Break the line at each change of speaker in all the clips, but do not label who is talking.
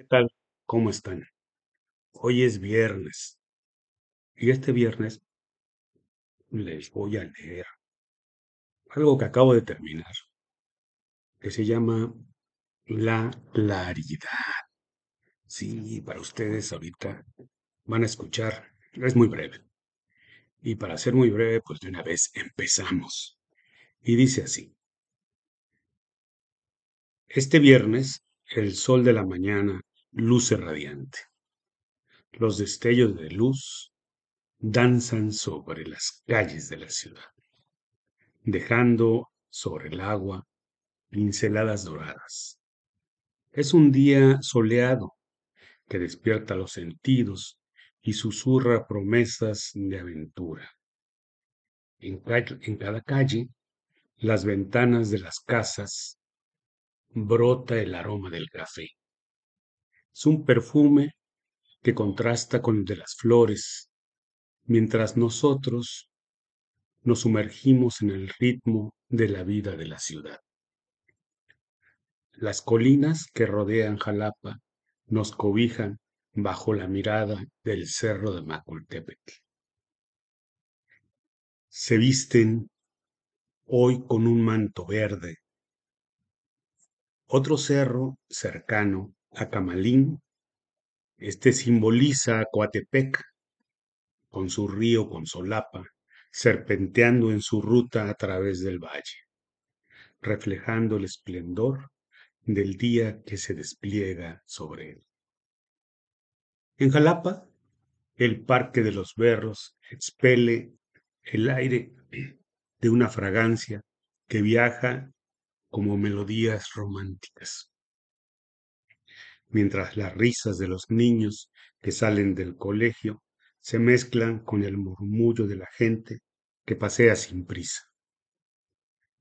¿qué tal? ¿Cómo están? Hoy es viernes y este viernes les voy a leer algo que acabo de terminar, que se llama La Claridad. Sí, para ustedes ahorita van a escuchar, es muy breve. Y para ser muy breve, pues de una vez empezamos. Y dice así. Este viernes, el sol de la mañana luce radiante. Los destellos de luz danzan sobre las calles de la ciudad, dejando sobre el agua pinceladas doradas. Es un día soleado que despierta los sentidos y susurra promesas de aventura. En, en cada calle, las ventanas de las casas brota el aroma del café es un perfume que contrasta con el de las flores, mientras nosotros nos sumergimos en el ritmo de la vida de la ciudad. Las colinas que rodean Jalapa nos cobijan bajo la mirada del cerro de Macultepec. Se visten hoy con un manto verde. Otro cerro cercano Camalín, Este simboliza a Coatepec, con su río con solapa, serpenteando en su ruta a través del valle, reflejando el esplendor del día que se despliega sobre él. En Jalapa, el Parque de los Berros expele el aire de una fragancia que viaja como melodías románticas mientras las risas de los niños que salen del colegio se mezclan con el murmullo de la gente que pasea sin prisa,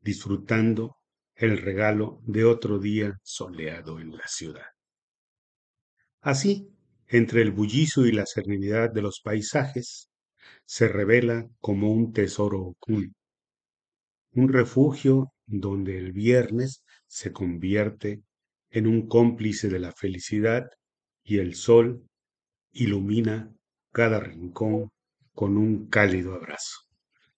disfrutando el regalo de otro día soleado en la ciudad. Así, entre el bullicio y la serenidad de los paisajes, se revela como un tesoro oculto, un refugio donde el viernes se convierte en un cómplice de la felicidad y el sol ilumina cada rincón con un cálido abrazo.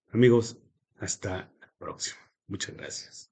Amigos, hasta la próxima. Muchas gracias.